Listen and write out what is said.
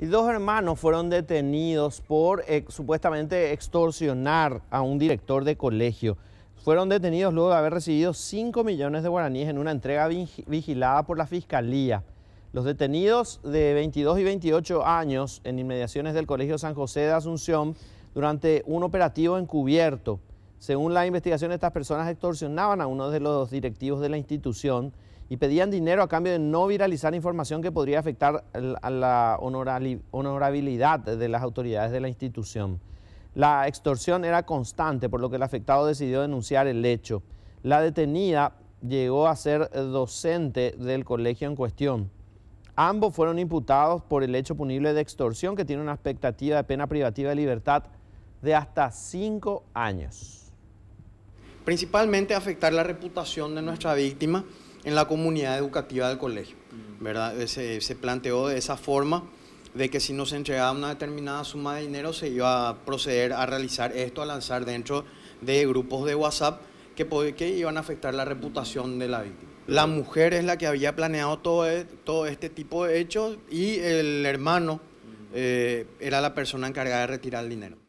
Y dos hermanos fueron detenidos por supuestamente extorsionar a un director de colegio. Fueron detenidos luego de haber recibido 5 millones de guaraníes en una entrega vigilada por la fiscalía. Los detenidos de 22 y 28 años en inmediaciones del Colegio San José de Asunción durante un operativo encubierto según la investigación, estas personas extorsionaban a uno de los directivos de la institución y pedían dinero a cambio de no viralizar información que podría afectar a la honorabilidad de las autoridades de la institución. La extorsión era constante, por lo que el afectado decidió denunciar el hecho. La detenida llegó a ser docente del colegio en cuestión. Ambos fueron imputados por el hecho punible de extorsión que tiene una expectativa de pena privativa de libertad de hasta cinco años principalmente afectar la reputación de nuestra víctima en la comunidad educativa del colegio. Mm. ¿verdad? Se, planteó de esa forma de que si no se entregaba una determinada suma de dinero se iba a proceder a realizar esto, a lanzar dentro de grupos de WhatsApp que, que iban a afectar la reputación de la víctima. La mujer es la que había planeado todo, e, este tipo de hechos y el hermano mm. eh, era la persona encargada de retirar el dinero.